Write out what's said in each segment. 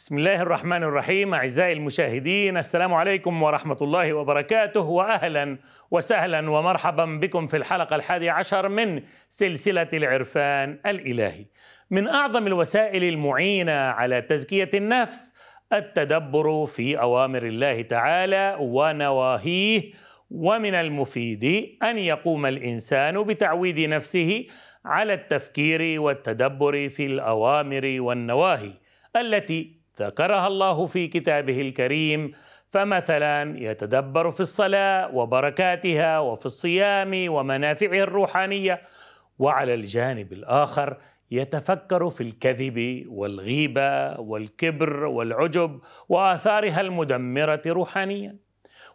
بسم الله الرحمن الرحيم أعزائي المشاهدين السلام عليكم ورحمة الله وبركاته وأهلا وسهلا ومرحبا بكم في الحلقة الحادية عشر من سلسلة العرفان الإلهي من أعظم الوسائل المعينة على تزكية النفس التدبر في أوامر الله تعالى ونواهيه ومن المفيد أن يقوم الإنسان بتعويد نفسه على التفكير والتدبر في الأوامر والنواهي التي ذكرها الله في كتابه الكريم فمثلا يتدبر في الصلاه وبركاتها وفي الصيام ومنافعه الروحانيه وعلى الجانب الاخر يتفكر في الكذب والغيبه والكبر والعجب واثارها المدمره روحانيا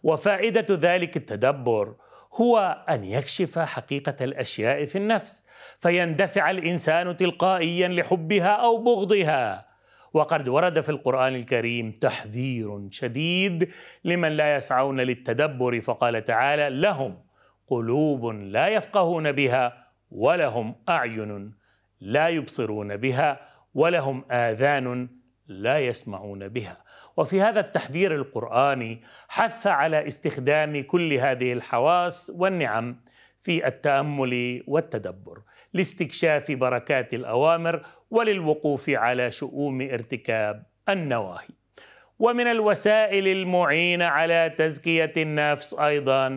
وفائده ذلك التدبر هو ان يكشف حقيقه الاشياء في النفس فيندفع الانسان تلقائيا لحبها او بغضها وقد ورد في القرآن الكريم تحذير شديد لمن لا يسعون للتدبر فقال تعالى: لهم قلوب لا يفقهون بها ولهم أعين لا يبصرون بها ولهم آذان لا يسمعون بها. وفي هذا التحذير القرآني حث على استخدام كل هذه الحواس والنعم في التامل والتدبر لاستكشاف بركات الاوامر وللوقوف على شؤوم ارتكاب النواهي ومن الوسائل المعينه على تزكيه النفس ايضا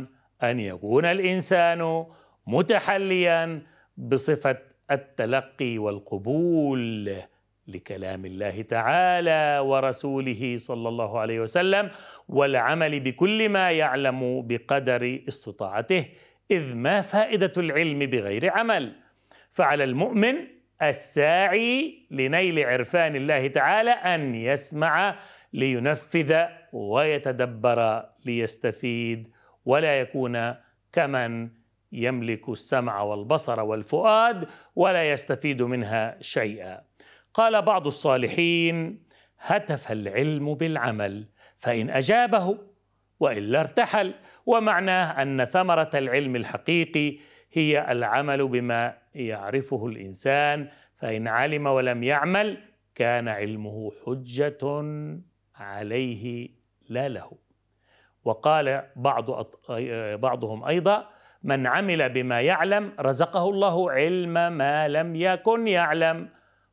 ان يكون الانسان متحليا بصفه التلقي والقبول لكلام الله تعالى ورسوله صلى الله عليه وسلم والعمل بكل ما يعلم بقدر استطاعته إذ ما فائدة العلم بغير عمل فعلى المؤمن الساعي لنيل عرفان الله تعالى أن يسمع لينفذ ويتدبر ليستفيد ولا يكون كمن يملك السمع والبصر والفؤاد ولا يستفيد منها شيئا قال بعض الصالحين هتف العلم بالعمل فان اجابه والا ارتحل ومعناه ان ثمره العلم الحقيقي هي العمل بما يعرفه الانسان فان علم ولم يعمل كان علمه حجه عليه لا له وقال بعض بعضهم ايضا من عمل بما يعلم رزقه الله علم ما لم يكن يعلم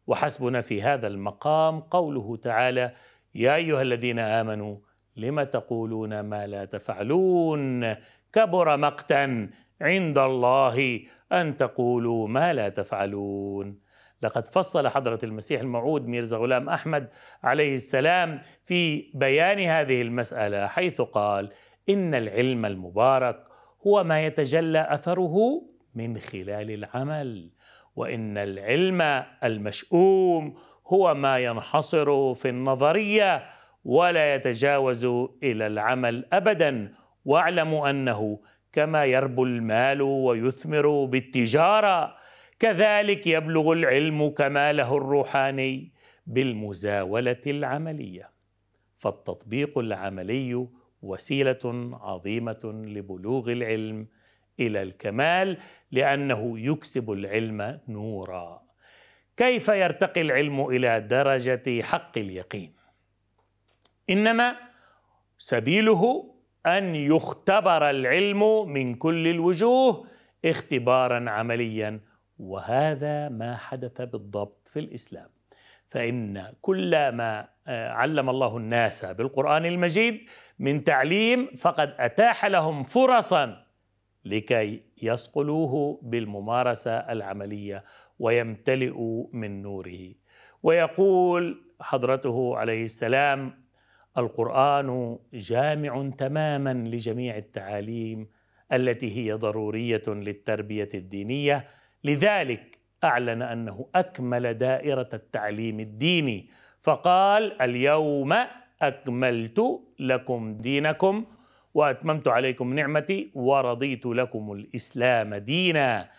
وحسبنا في هذا المقام قوله تعالى يا ايها الذين امنوا لم تقولون ما لا تفعلون كبر مقتا عند الله ان تقولوا ما لا تفعلون لقد فصل حضره المسيح الموعود ميرزا غلام احمد عليه السلام في بيان هذه المساله حيث قال ان العلم المبارك هو ما يتجلى اثره من خلال العمل وان العلم المشؤوم هو ما ينحصر في النظريه ولا يتجاوز الى العمل ابدا واعلموا انه كما يربو المال ويثمر بالتجاره كذلك يبلغ العلم كماله الروحاني بالمزاوله العمليه فالتطبيق العملي وسيله عظيمه لبلوغ العلم الى الكمال لانه يكسب العلم نورا كيف يرتقي العلم الى درجه حق اليقين انما سبيله ان يختبر العلم من كل الوجوه اختبارا عمليا وهذا ما حدث بالضبط في الاسلام فان كل ما آه، علم الله الناس بالقران المجيد من تعليم فقد اتاح لهم فرصا لكي يصقلوه بالممارسه العمليه ويمتلئوا من نوره ويقول حضرته عليه السلام القران جامع تماما لجميع التعاليم التي هي ضروريه للتربيه الدينيه لذلك اعلن انه اكمل دائره التعليم الديني فقال اليوم اكملت لكم دينكم واتممت عليكم نعمتي ورضيت لكم الاسلام دينا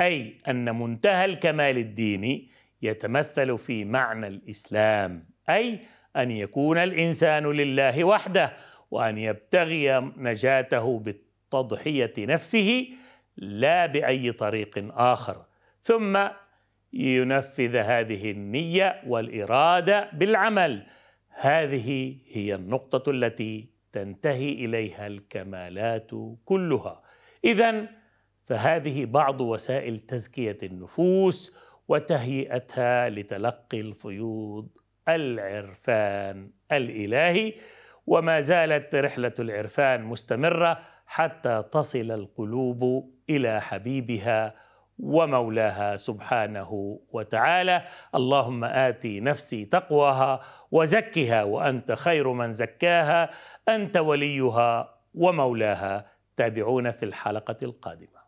اي ان منتهى الكمال الديني يتمثل في معنى الاسلام اي ان يكون الانسان لله وحده وان يبتغي نجاته بالتضحيه نفسه لا باي طريق اخر ثم ينفذ هذه النيه والاراده بالعمل هذه هي النقطه التي تنتهي اليها الكمالات كلها اذا فهذه بعض وسائل تزكيه النفوس وتهيئتها لتلقي الفيوض العرفان الالهي وما زالت رحله العرفان مستمره حتى تصل القلوب الى حبيبها ومولاها سبحانه وتعالى اللهم ات نفسي تقواها وزكها وانت خير من زكاها انت وليها ومولاها تابعونا في الحلقه القادمه